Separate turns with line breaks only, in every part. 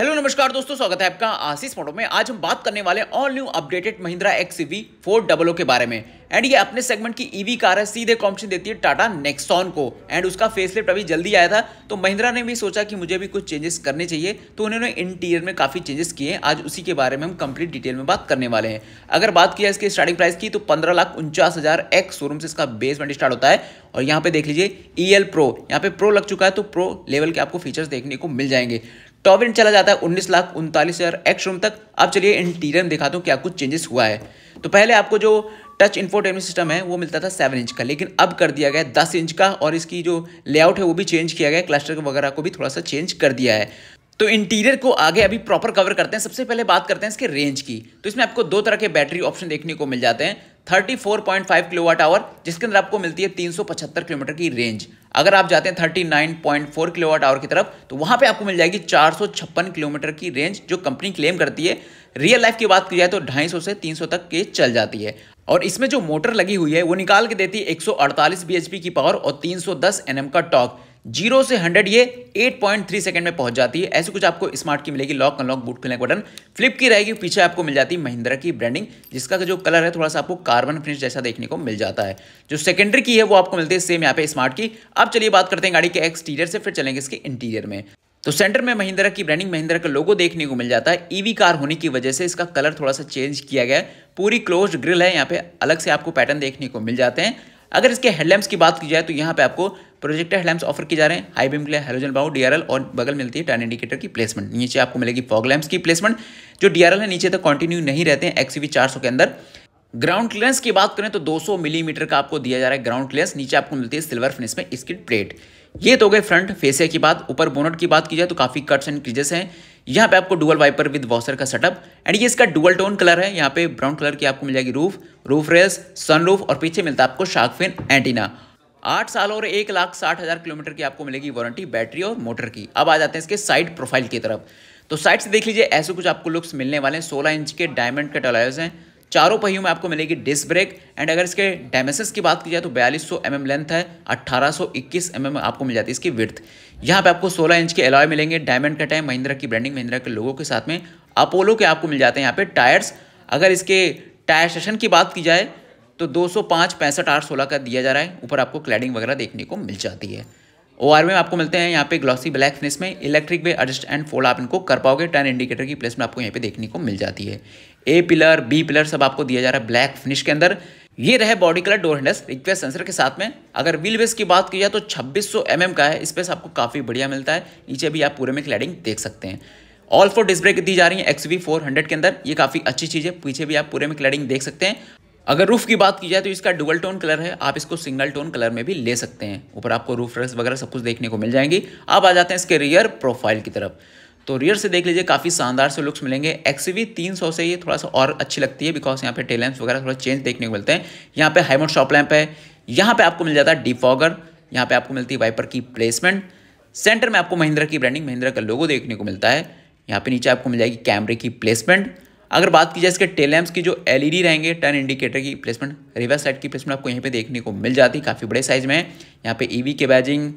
hello नमस्कार दोस्तों स्वागत है आपका आशीष मोटो में आज हम बात करने वाले all new updated Mahindra X V four double o के बारे में एंड ये अपने सेगमेंट की ईवी e कार है सीधे कॉम्पिटन देती है टाटा नेक्सॉन को एंड उसका फेसलिफ्ट अभी जल्दी आया था तो महिंद्रा ने भी सोचा कि मुझे भी कुछ चेंजेस करने चाहिए तो उन्होंने इंटीरियर में काफ़ी चेंजेस किए आज उसी के बारे में हम कंप्लीट डिटेल में बात करने वाले हैं अगर बात किया इसके स्टार्टिंग प्राइस की तो पंद्रह लाख उनचास हज़ार एक्स शोरूम से इसका बेसमेंट स्टार्ट होता है और यहाँ पे देख लीजिए ई एल प्रो यहाँ पे प्रो लग चुका है तो प्रो लेवल के आपको फीचर्स देखने को मिल जाएंगे टॉप रेंट चला जाता है उन्नीस लाख उनतालीस हज़ार एक्स रूम तक अब चलिए इंटीरियर में दिखाता हूँ क्या कुछ चेंजेस हुआ है तो पहले आपको जो टच इन्फोटेनमेंट सिस्टम है वो मिलता था सेवन इंच का लेकिन अब कर दिया गया दस इंच का और इसकी जो लेआउट है वो भी चेंज किया गया क्लस्टर वगैरह को भी थोड़ा सा चेंज कर दिया है तो इंटीरियर को आगे अभी प्रॉपर कवर करते हैं सबसे पहले बात करते हैं इसके रेंज की तो इसमें आपको दो तरह के बैटरी ऑप्शन देखने को मिल जाते हैं 34.5 किलोवाट आवर जिसके अंदर आपको मिलती है 375 किलोमीटर की रेंज अगर आप जाते हैं 39.4 किलोवाट आवर की तरफ तो वहां पे आपको मिल जाएगी 456 किलोमीटर की रेंज जो कंपनी क्लेम करती है रियल लाइफ की बात की जाए तो 250 से 300 तक के चल जाती है और इसमें जो मोटर लगी हुई है वो निकाल के देती है एक सौ की पावर और तीन सौ का टॉक जीरो से हंड्रेड ये 8.3 सेकंड में पहुंच जाती है ऐसे कुछ आपको स्मार्ट की मिलेगी लॉक अनलॉक बूट खुलने का बटन फ्लिप की रहेगी पीछे आपको मिल जाती है महिंद्रा की ब्रांडिंग जिसका जो कलर है थोड़ा सा आपको कार्बन फिनिश जैसा देखने को मिल जाता है जो सेकेंडरी की है वो आपको मिलती है सेम यहाँ पे स्मार्ट की अब चलिए बात करते हैं गाड़ी के एक्सटीरियर से फिर चलेंगे इसके इंटीरियर में तो सेंटर में महिंद्रा की ब्रांडिंग महिंद्रा का लोगो देखने को मिल जाता है ईवी e कार होने की वजह से इसका कलर थोड़ा सा चेंज किया गया है पूरी क्लोज्ड ग्रिल है यहाँ पे अलग से आपको पैटर्न देखने को मिल जाते हैं अगर इसके हेडलैम्प्स की बात की जाए तो यहाँ पे आपको प्रोजेक्टर हेडलैम्प्स ऑफर किए जा रहे हैं हाई बीम के लिए हेलोजन बाउ डी और बगल मिलती है टर्न इंडिकेटर की प्लेसमेंट नीचे आपको मिलेगी फॉग लैम्प्स की प्लेसमेंट जो डी है नीचे तक कंटिन्यू नहीं रहते हैं एक्स वी के अंदर ग्राउंड क्लियरेंस की बात करें तो 200 मिलीमीटर mm का आपको दिया जा रहा है ग्राउंड क्लियरेंस नीचे आपको मिलती है सिल्वर फिनिश में स्किड प्लेट ये तो गए फ्रंट फेसिया की बात ऊपर बोनट की बात की जाए तो काफ़ी कट्स एंड क्रीजेस हैं यहाँ पे आपको डुअल वाइपर विद वॉशर का सेटअप एंड ये इसका डुअल टोन कलर है यहाँ पे ब्राउन कलर की आपको मिल जाएगी रूफ रूफ सन सनरूफ और पीछे मिलता है आपको शार्कफिन एंटीना आठ साल और एक लाख साठ हज़ार किलोमीटर की आपको मिलेगी वारंटी बैटरी और मोटर की अब आ जाते हैं इसके साइड प्रोफाइल की तरफ तो साइड से देख लीजिए ऐसे कुछ आपको लुक्स मिलने वाले हैं सोलह इंच के डायमंड के टलायर्स हैं चारों पहियों में आपको मिलेगी डिस्क ब्रेक एंड अगर इसके डायमेंशंस की बात की जाए तो बयालीस सौ mm लेंथ है 1821 mm आपको मिल जाती है इसकी विर्थ यहाँ पे आपको 16 इंच के अलॉय मिलेंगे डायमंड कट है महिंद्रा की ब्रांडिंग महिंद्रा के लोगों के साथ में अपोलो के आपको मिल जाते हैं यहाँ पे टायर्स अगर इसके टायर सेशन की बात की जाए तो दो सौ पाँच पैंसठ आठ सोलह का दिया जा रहा है ऊपर आपको क्लैडिंग वगैरह देखने को मिल जाती है ओ में आपको मिलते हैं यहाँ पे ग्लॉसी ब्लैक फिनिश में electrically adjust and fold आप इनको कर पाओगे टर्न इंडिकेटर की प्लेस में आपको यहाँ पे देखने को मिल जाती है ए पिलर बी पिलर सब आपको दिया जा रहा है ब्लैक फिनिश के अंदर ये रहे body colour door handles request sensor के साथ में अगर व्हील बेस की बात की जाए तो 2600 mm का है स्पेस आपको काफ़ी बढ़िया मिलता है नीचे भी आप पूरे में क्लैडिंग देख सकते हैं ऑल फोर डिस्क ब्रेक दी जा रही है एक्स वी फोर हंड्रेड के अंदर ये काफ़ी अच्छी चीज़ है पीछे भी आप पूरे में क्लैडिंग देख सकते हैं अगर रूफ की बात की जाए तो इसका डुअल टोन कलर है आप इसको सिंगल टोन कलर में भी ले सकते हैं ऊपर आपको रूफ रस वगैरह सब कुछ देखने को मिल जाएंगी आप आ जाते हैं इसके रियर प्रोफाइल की तरफ तो रियर से देख लीजिए काफ़ी शानदार से लुक्स मिलेंगे तीन 300 से ये थोड़ा सा और अच्छी लगती है बिकॉज यहाँ पे टेलेंस वगैरह थोड़ा चेंज देखने को मिलते हैं यहाँ पे हाईमोट शॉप लैम्प है यहाँ पे आपको मिल जाता है डिफॉगर यहाँ पे आपको मिलती है वाइपर की प्लेसमेंट सेंटर में आपको महिंद्रा की ब्रांडिंग महिंद्रा का लोगो देखने को मिलता है यहाँ पे नीचे आपको मिल जाएगी कैमरे की प्लेसमेंट अगर बात की जाए इसके टेलैम्प्स की जो एलईडी रहेंगे टर्न इंडिकेटर की प्लेसमेंट रिवर्स साइड की प्लेसमेंट आपको यहीं पे देखने को मिल जाती है काफ़ी बड़े साइज में है यहाँ पे ईवी e के बैजिंग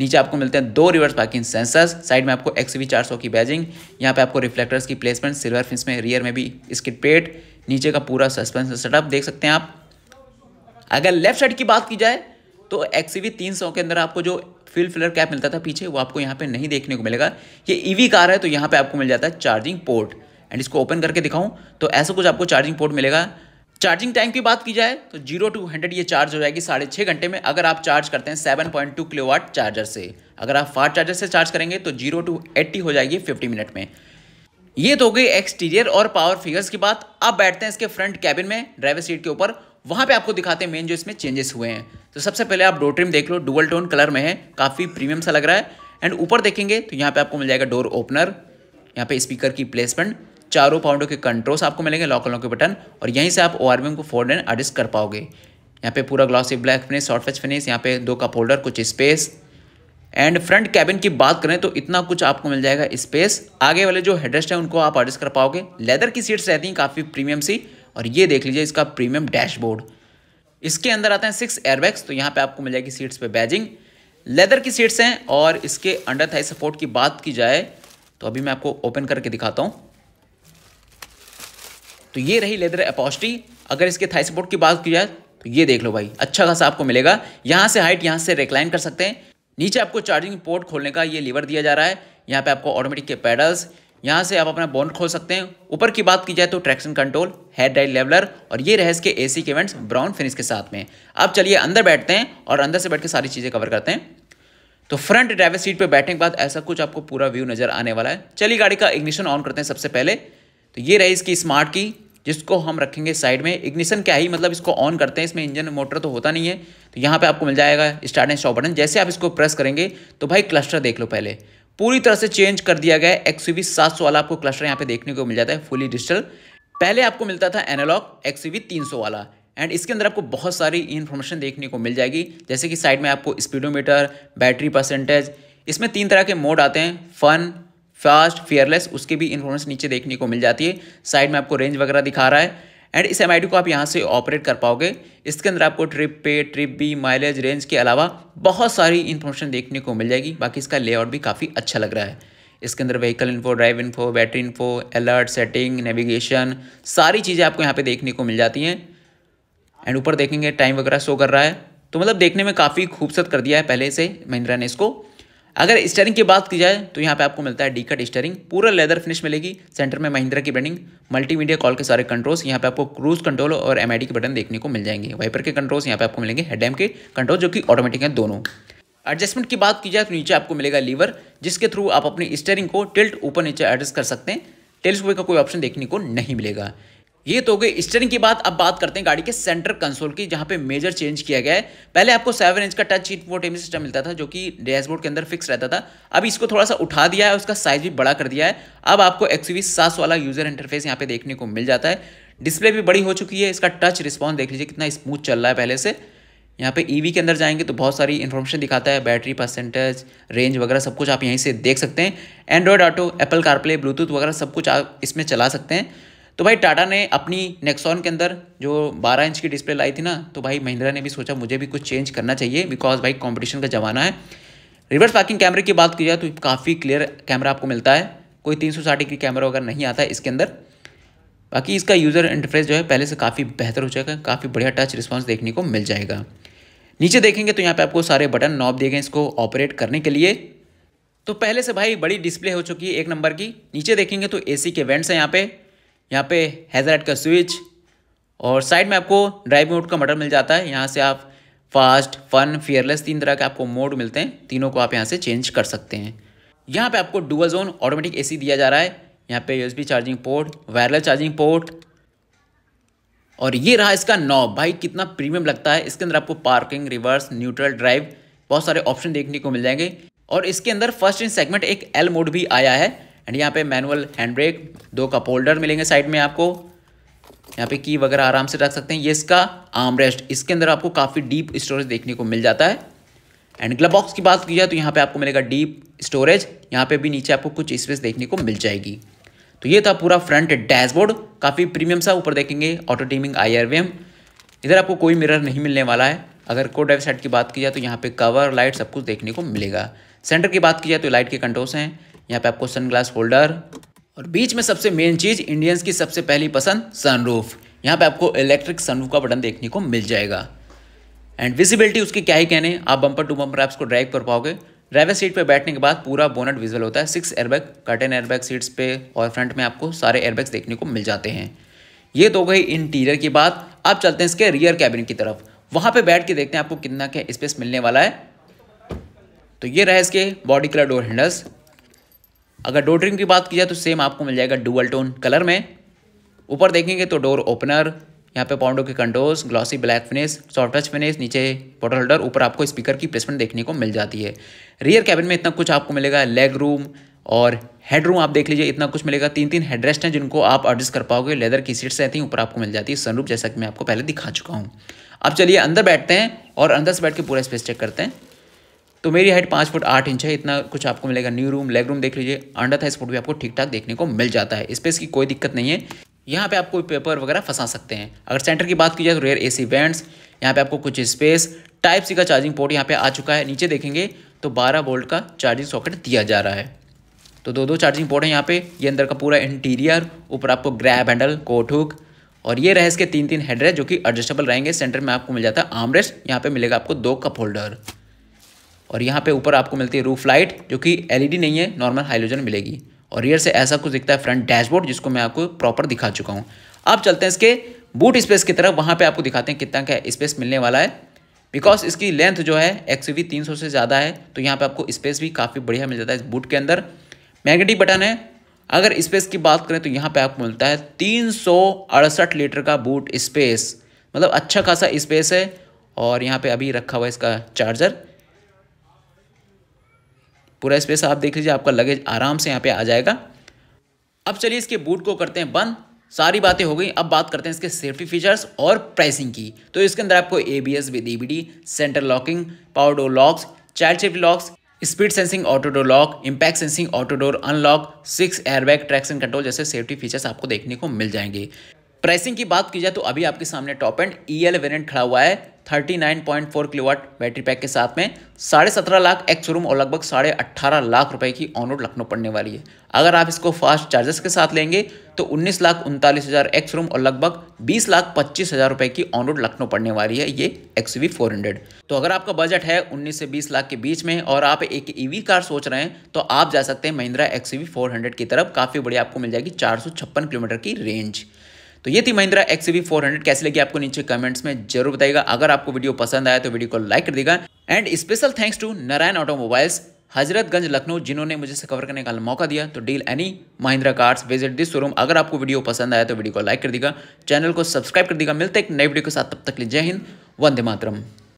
नीचे आपको मिलते हैं दो रिवर्स पार्किंग सेंसर्स साइड में आपको एक्स वी की बैजिंग यहाँ पे आपको रिफ्लेक्टर्स की प्लेसमेंट सिल्वर फिंस में रियर में भी स्किट पेट नीचे का पूरा सस्पेंस सेटअप देख सकते हैं आप अगर लेफ्ट साइड की बात की जाए तो एक्स वी के अंदर आपको जो फिल फिलर कैप मिलता था पीछे वो आपको यहाँ पे नहीं देखने को मिलेगा ये ईवी e कार है तो यहाँ पे आपको मिल जाता है चार्जिंग पोर्ट एंड इसको ओपन करके दिखाऊं तो ऐसा कुछ आपको चार्जिंग पोर्ट मिलेगा चार्जिंग टाइम की बात की जाए तो जीरो टू हंड्रेड ये चार्ज हो जाएगी साढ़े छः घंटे में अगर आप चार्ज करते हैं seven point two kilo watt charger से अगर आप फास्ट चार्जर से चार्ज करेंगे तो जीरो टू एट्टी हो जाएगी फिफ्टी मिनट में ये तो हो गई एक्सटीरियर और पावर फिगर्स की बात अब बैठते हैं इसके फ्रंट कैबिन में ड्राइवर सीट के ऊपर वहाँ पे आपको दिखाते हैं मेन जो इसमें चेंजेस हुए हैं तो सबसे पहले आप डोर ट्रिम देख लो डुअल टोन कलर में है काफ़ी प्रीमियम सा लग रहा है एंड ऊपर देखेंगे तो यहाँ पे आपको मिल जाएगा डोर ओपनर यहाँ पे स्पीकर की प्लेसमेंट चारों पाउंडों के कंट्रोल्स आपको मिलेंगे लॉक लॉक के बटन और यहीं से आप ओ को फोल्ड एंड एडजस्ट कर पाओगे यहाँ पे पूरा ग्लॉसी ब्लैक फिनिश शॉर्ट फच फिनिश यहाँ पे दो कप होल्डर कुछ स्पेस एंड फ्रंट कैबिन की बात करें तो इतना कुछ आपको मिल जाएगा स्पेस आगे वाले जो हेडरेस्ट हैं उनको आप एडजस्ट कर पाओगे लेदर की सीट्स रहती हैं काफ़ी प्रीमियम सी और ये देख लीजिए इसका प्रीमियम डैशबोर्ड इसके अंदर आते हैं सिक्स एयरबैग्स तो यहाँ पर आपको मिल जाएगी सीट्स पर बैजिंग लेदर की सीट्स हैं और इसके अंडर थाई सपोर्ट की बात की जाए तो अभी मैं आपको ओपन करके दिखाता हूँ तो ये रही लेदर अपॉस्टी अगर इसके थाई सपोर्ट की बात की जाए तो ये देख लो भाई अच्छा खासा आपको मिलेगा यहाँ से हाइट यहाँ से रिक्लाइन कर सकते हैं नीचे आपको चार्जिंग पोर्ट खोलने का ये लीवर दिया जा रहा है यहाँ पे आपको ऑटोमेटिक के पैडल्स यहाँ से आप अपना बॉन्ड खोल सकते हैं ऊपर की बात की जाए तो ट्रैक्शन कंट्रोल हेड डाइट लेवलर और ये रहे इसके एसी के इवेंट्स ब्राउन फिनिश के साथ में अब चलिए अंदर बैठते हैं और अंदर से बैठ के सारी चीज़ें कवर करते हैं तो फ्रंट ड्राइवर सीट पर बैठने के बाद ऐसा कुछ आपको पूरा व्यू नज़र आने वाला है चलिए गाड़ी का इग्निशन ऑन करते हैं सबसे पहले तो ये रही इसकी स्मार्ट की जिसको हम रखेंगे साइड में इग्निशन क्या ही मतलब इसको ऑन करते हैं इसमें इंजन मोटर तो होता नहीं है तो यहाँ पे आपको मिल जाएगा स्टार्ट एंड स्टॉप बटन जैसे आप इसको प्रेस करेंगे तो भाई क्लस्टर देख लो पहले पूरी तरह से चेंज कर दिया गया है एक्सीवी सात सौ वाला आपको क्लस्टर यहाँ पे देखने को मिल जाता है फुली डिजिटल पहले आपको मिलता था एनालॉग एक्स तीन सौ वाला एंड इसके अंदर आपको बहुत सारी इन्फॉर्मेशन देखने को मिल जाएगी जैसे कि साइड में आपको स्पीडोमीटर बैटरी परसेंटेज इसमें तीन तरह के मोड आते हैं फन फास्ट फेयरलेस उसके भी इन्फॉर्मेशन नीचे देखने को मिल जाती है साइड में आपको रेंज वगैरह दिखा रहा है एंड इस एम को आप यहाँ से ऑपरेट कर पाओगे इसके अंदर आपको ट्रिप पे ट्रिप बी माइलेज रेंज के अलावा बहुत सारी इन्फॉर्मेशन देखने को मिल जाएगी बाकी इसका लेआउट भी काफ़ी अच्छा लग रहा है इसके अंदर vehicle info drive info battery info alert setting navigation सारी चीज़ें आपको यहाँ पे देखने को मिल जाती हैं एंड ऊपर देखेंगे टाइम वगैरह शो कर रहा है तो मतलब देखने में काफ़ी खूबसूरत कर दिया है पहले से महिंद्रा ने इसको अगर स्टेयरिंग की बात की जाए तो यहाँ पे आपको मिलता है डी कट स्टेयरिंग पूरा लेदर फिनिश मिलेगी सेंटर में महिंद्रा की ब्रांडिंग मल्टीमीडिया कॉल के सारे कंट्रोल्स यहाँ पे आपको क्रूज कंट्रोल और एम के बटन देखने को मिल जाएंगे वाइपर के कंट्रोल्स यहाँ पे आपको मिलेंगे हेडम के कंट्रोल जो कि ऑटोमेटिक हैं दोनों एडजस्टमेंट की बात की जाए तो नीचे आपको मिलेगा लीवर जिसके थ्रू आप अपनी स्टेयरिंग को टिल्ट ऊपर नीचे एडजस्ट कर सकते हैं टेल्स का कोई ऑप्शन देखने को नहीं मिलेगा ये तो गई स्टेरिंग की बात अब बात करते हैं गाड़ी के सेंटर कंसोल की जहाँ पे मेजर चेंज किया गया है पहले आपको सेवन इंच का टच शीट सिस्टम मिलता था जो कि डैशबोर्ड के अंदर फिक्स रहता था अब इसको थोड़ा सा उठा दिया है उसका साइज भी बड़ा कर दिया है अब आपको एक्सवी सात वाला यूजर इंटरफेस यहाँ पे देखने को मिल जाता है डिस्प्ले भी बड़ी हो चुकी है इसका टच रिस्पॉन्स देख लीजिए कितना स्मूथ चल रहा है पहले से यहाँ पे ईवी e के अंदर जाएंगे तो बहुत सारी इन्फॉर्मेशन दिखाता है बैटरी परसेंटेज रेंज वगैरह सब कुछ आप यहीं से देख सकते हैं Android Auto Apple CarPlay Bluetooth वगैरह सब कुछ आप इसमें चला सकते हैं तो भाई टाटा ने अपनी नेक्सॉन के अंदर जो 12 इंच की डिस्प्ले लाई थी ना तो भाई महिंद्रा ने भी सोचा मुझे भी कुछ चेंज करना चाहिए बिकॉज भाई कॉम्पिटिशन का ज़माना है रिवर्स पार्किंग कैमरे की बात की जाए तो काफ़ी क्लियर कैमरा आपको मिलता है कोई तीन डिग्री कैमरा वगैरह नहीं आता है इसके अंदर बाकी इसका यूज़र इंटरफेस जो है पहले से काफ़ी बेहतर हो जाएगा काफ़ी बढ़िया टच रिस्पॉन्स देखने को मिल जाएगा नीचे देखेंगे तो यहाँ पे आपको सारे बटन नॉब दिए गए इसको ऑपरेट करने के लिए तो पहले से भाई बड़ी डिस्प्ले हो चुकी है एक नंबर की नीचे देखेंगे तो एसी के वेंट्स हैं यहाँ पे यहाँ पे हैजराइट का स्विच और साइड में आपको ड्राइव मोड का मटर मिल जाता है यहाँ से आप फास्ट फन फियरलेस तीन तरह के आपको मोड मिलते हैं तीनों को आप यहाँ से चेंज कर सकते हैं यहाँ पे आपको डुअल जोन ऑटोमेटिक एसी दिया जा रहा है यहाँ पे USB charging port wireless charging port और ये रहा इसका नॉब भाई कितना प्रीमियम लगता है इसके अंदर आपको पार्किंग रिवर्स न्यूट्रल ड्राइव बहुत सारे ऑप्शन देखने को मिल जाएंगे और इसके अंदर फर्स्ट इन सेगमेंट एक एल मोड भी आया है एंड यहाँ पे मैनुअल हैंड ब्रेक दो कप होल्डर मिलेंगे साइड में आपको यहाँ पे की वगैरह आराम से रख सकते हैं ये इसका आर्म रेस्ट इसके अंदर आपको काफ़ी डीप स्टोरेज देखने को मिल जाता है एंड ग्लब बॉक्स की बात की जाए तो यहाँ पे आपको मिलेगा डीप स्टोरेज यहाँ पे भी नीचे आपको कुछ स्पेस देखने को मिल जाएगी तो ये था पूरा फ्रंट डैशबोर्ड काफ़ी प्रीमियम सा ऊपर देखेंगे ऑटो टीमिंग आई इधर आपको कोई मिरर नहीं मिलने वाला है अगर को ड्राइव साइड की बात की जाए तो यहाँ पे कवर लाइट सब कुछ देखने को मिलेगा सेंटर की बात की जाए तो लाइट के कंट्रोल्स हैं यहाँ पे आपको सनग्लास होल्डर और बीच में सबसे मेन चीज़ इंडियंस की सबसे पहली पसंद सनरूफ यहाँ पे आपको इलेक्ट्रिक सनरूफ का बटन देखने को मिल जाएगा एंड विजिबिलिटी उसके क्या ही कहने आप बंपर टू बंपर आपको ड्राइव कर पाओगे ड्राइवर सीट पर बैठने के बाद पूरा बोनट विजिबल होता है six airbag curtain airbag seats पे और फ्रंट में आपको सारे एयरबैग्स देखने को मिल जाते हैं ये तो गई इंटीरियर की बात आप चलते हैं इसके रियर कैबिन की तरफ वहाँ पे बैठ के देखते हैं आपको कितना क्या स्पेस मिलने वाला है तो ये रहा इसके बॉडी कलर डोर हैंडल्स अगर डोर ट्रिम की बात की जाए तो सेम आपको मिल जाएगा डुअल टोन कलर में ऊपर देखेंगे तो डोर ओपनर यहाँ पे पाउंडो के कंडोज glossy black finish soft touch finish नीचे बॉटल होल्डर ऊपर आपको स्पीकर की प्लेसमेंट देखने को मिल जाती है रियर कैबिन में इतना कुछ आपको मिलेगा लेग रूम और हेड रूम आप देख लीजिए इतना कुछ मिलेगा तीन तीन हेडरेस्ट हैं जिनको आप एडजस्ट कर पाओगे लेदर की सीट्स रहती हैं ऊपर आपको मिल जाती है सनरूप जैसा कि मैं आपको पहले दिखा चुका हूँ अब चलिए अंदर बैठते हैं और अंदर से बैठ के पूरा स्पेस चेक करते हैं तो मेरी हाइट पाँच फुट आठ इंच है इतना कुछ आपको मिलेगा न्यू रूम लेग रूम देख लीजिए अंडर था स्पोर्ट भी आपको ठीक ठाक देखने को मिल जाता है स्पेस की कोई दिक्कत नहीं है यहाँ पे आप कोई पेपर वगैरह फंसा सकते हैं अगर सेंटर की बात की जाए तो रेयर एसी बैंड्स यहाँ पे आपको कुछ स्पेस टाइप सी का चार्जिंग पोर्ट यहाँ पे आ चुका है नीचे देखेंगे तो 12 वोल्ट का चार्जिंग सॉकेट दिया जा रहा है तो दो दो चार्जिंग पोर्ट है यहाँ पे ये अंदर का पूरा इंटीरियर ऊपर आपको ग्रैब हैंडल कोट हुक और ये रहे इसके तीन तीन हेडरेस्ट जो कि एडजस्टेबल रहेंगे सेंटर में आपको मिल जाता है आमरेस्ट यहाँ पर मिलेगा आपको दो कप होल्डर और यहाँ पे ऊपर आपको मिलती है रूफ लाइट जो कि एलईडी नहीं है नॉर्मल हाइलोजन मिलेगी और रियर से ऐसा कुछ दिखता है फ्रंट डैशबोर्ड जिसको मैं आपको प्रॉपर दिखा चुका हूँ अब चलते हैं इसके बूट स्पेस की तरफ वहाँ पे आपको दिखाते हैं कितना क्या स्पेस मिलने वाला है बिकॉज इसकी लेंथ जो है एक्स वी तीन सौ से ज़्यादा है तो यहाँ पर आपको स्पेस भी काफ़ी बढ़िया मिल जाता है इस बूट के अंदर मैगनेटिक बटन है अगर स्पेस की बात करें तो यहाँ पे आपको मिलता है तीन लीटर का बूट स्पेस मतलब अच्छा खासा स्पेस है और यहाँ पे अभी रखा हुआ है इसका चार्जर पूरा स्पेस आप देख लीजिए आपका लगेज आराम से यहाँ पे आ जाएगा अब चलिए इसके बूट को करते हैं बंद सारी बातें हो गई अब बात करते हैं इसके सेफ्टी फीचर्स और प्राइसिंग की तो इसके अंदर आपको A B S with E centre locking power door locks child safety locks speed sensing auto door lock impact sensing auto door unlock six airbag traction control जैसे सेफ्टी फीचर्स आपको देखने को मिल जाएंगे प्राइसिंग की बात की जाए तो अभी आपके सामने top end E L variant खड़ा हुआ है 39.4 किलोवाट बैटरी पैक के साथ में साढ़े सत्रह लाख एक्स शोरूम और लगभग साढ़े अट्ठारह लाख रुपए की ऑन रोड लखनऊ पड़ने वाली है अगर आप इसको फास्ट चार्जेस के साथ लेंगे तो उन्नीस लाख उनतालीस हज़ार एक्स रूम और लगभग बीस लाख पच्चीस हज़ार रुपये की ऑन रोड लखनऊ पड़ने वाली है ये एक्स वी फोर हंड्रेड तो अगर आपका बजट है उन्नीस से बीस लाख के बीच में और आप एक ईवी e कार सोच रहे हैं तो आप जा सकते हैं Mahindra X V four hundred की तरफ काफ़ी बढ़िया आपको मिल जाएगी चार सौ छप्पन किलोमीटर की रेंज तो ये थी महिंद्रा एक्स फोर हंड्रेड कैसे लगी आपको नीचे कमेंट्स में जरूर बताएगा अगर आपको वीडियो पसंद आया तो वीडियो को लाइक कर देगा and special thanks to Narayan automobiles Hazratganj Lucknow जिन्होंने मुझे से कवर करने का मौका दिया तो deal any Mahindra cars visit this showroom अगर आपको वीडियो पसंद आया तो वीडियो को लाइक कर देगा चैनल को सब्सक्राइब कर देगा मिलते एक नई वीडियो के साथ तब तक लिए जय हिंद वंदे मातरम